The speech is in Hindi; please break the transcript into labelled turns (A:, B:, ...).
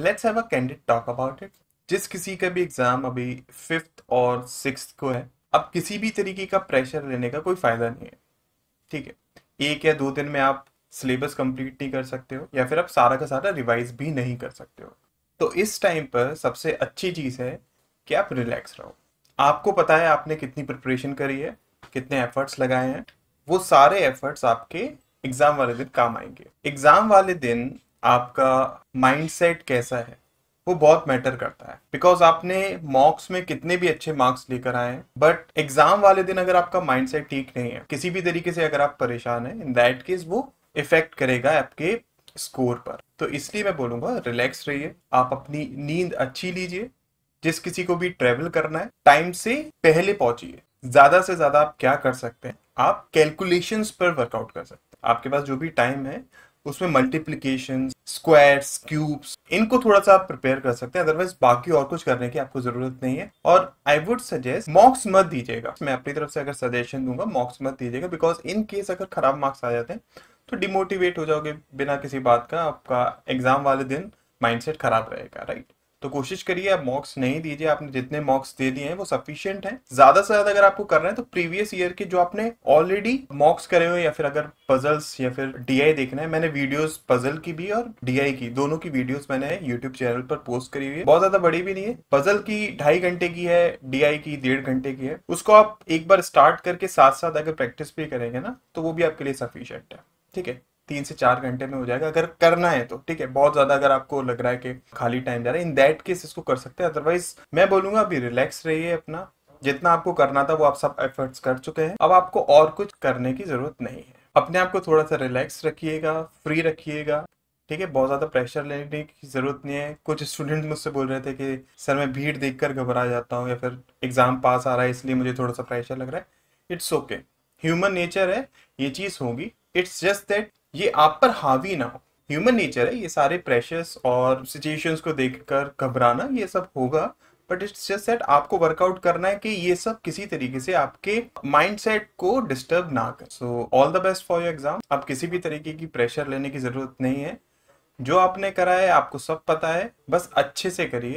A: let's have a candid talk about it जिस किसी का भी एग्ज़ाम अभी फिफ्थ और सिक्स को है अब किसी भी तरीके का प्रेशर लेने का कोई फ़ायदा नहीं है ठीक है एक या दो दिन में आप सिलेबस कंप्लीट नहीं कर सकते हो या फिर आप सारा का सारा रिवाइज भी नहीं कर सकते हो तो इस टाइम पर सबसे अच्छी चीज़ है कि आप रिलैक्स रहो आपको पता है आपने कितनी प्रिपरेशन करी है कितने एफर्ट्स लगाए हैं वो सारे एफर्ट्स आपके एग्ज़ाम वाले दिन काम आएंगे एग्ज़ाम वाले दिन आपका माइंडसेट कैसा है वो बहुत मैटर करता है बिकॉज आपने मॉक्स में कितने भी अच्छे मार्क्स लेकर आए हैं बट एग्जाम वाले दिन अगर आपका माइंडसेट ठीक नहीं है किसी भी तरीके से अगर आप परेशान हैं इन दैट केस वो इफेक्ट करेगा आपके स्कोर पर तो इसलिए मैं बोलूँगा रिलैक्स रहिए आप अपनी नींद अच्छी लीजिए जिस किसी को भी ट्रेवल करना है टाइम से पहले पहुंचिए ज़्यादा से ज़्यादा आप क्या कर सकते हैं आप कैलकुलेशंस पर वर्कआउट कर सकते हैं आपके पास जो भी टाइम है उसमें मल्टीप्लीकेशन स्क्वायर्स क्यूब्स इनको थोड़ा सा आप प्रिपेयर कर सकते हैं अदरवाइज बाकी और कुछ करने की आपको जरूरत नहीं है और आई वुड सजेस्ट मॉक्स मत दीजिएगा मैं अपनी तरफ से अगर सजेशन दूंगा मॉक्स मत दीजिएगा बिकॉज इन केस अगर खराब मार्क्स आ जाते हैं तो डिमोटिवेट हो जाओगे बिना किसी बात का आपका एग्जाम वाले दिन माइंडसेट खराब रहेगा राइट तो कोशिश करिए आप मॉक्स नहीं दीजिए आपने जितने मॉक्स दे दिए हैं वो सफिशियंट है ज्यादा से ज्यादा अगर आपको कर रहे हैं तो प्रीवियस ईयर के जो आपने ऑलरेडी मॉक्स करे हुए या फिर अगर पजल्स या फिर डीआई देखना है मैंने वीडियोस पजल की भी और डीआई की दोनों की वीडियोस मैंने यूट्यूब चैनल पर पोस्ट करी हुई है बहुत ज्यादा बड़ी भी नहीं है पजल की ढाई घंटे की है डीआई की डेढ़ घंटे की है उसको आप एक बार स्टार्ट करके साथ साथ अगर प्रैक्टिस भी करेंगे ना तो वो भी आपके लिए सफिशियंट है ठीक है तीन से चार घंटे में हो जाएगा अगर करना है तो ठीक है बहुत ज्यादा अगर आपको लग रहा है कि खाली टाइम जा रहा है इन दैट केस इसको कर सकते हैं अदरवाइज मैं बोलूंगा अभी रिलैक्स रहिए अपना जितना आपको करना था वो आप सब एफर्ट्स कर चुके हैं अब आपको और कुछ करने की जरूरत नहीं है अपने आप को थोड़ा सा रिलैक्स रखिएगा फ्री रखिएगा ठीक है बहुत ज़्यादा प्रेशर लेने की ज़रूरत नहीं है कुछ स्टूडेंट मुझसे बोल रहे थे कि सर मैं भीड़ देखकर घबरा जाता हूँ या फिर एग्ज़ाम पास आ रहा है इसलिए मुझे थोड़ा सा प्रेशर लग रहा है इट्स ओके ह्यूमन नेचर है ये चीज़ होगी इट्स जस्ट दैट ये आप पर हावी ना हो ह्यूमन नेचर है ये सारे प्रेशर्स और सिचुएशंस को देखकर घबराना ये सब होगा बट इट्स जस्ट दैट आपको वर्कआउट करना है कि ये सब किसी तरीके से आपके माइंडसेट को डिस्टर्ब ना कर so all the best for your exam आप किसी भी तरीके की प्रेशर लेने की जरूरत नहीं है जो आपने करा है आपको सब पता है बस अच्छे से करिए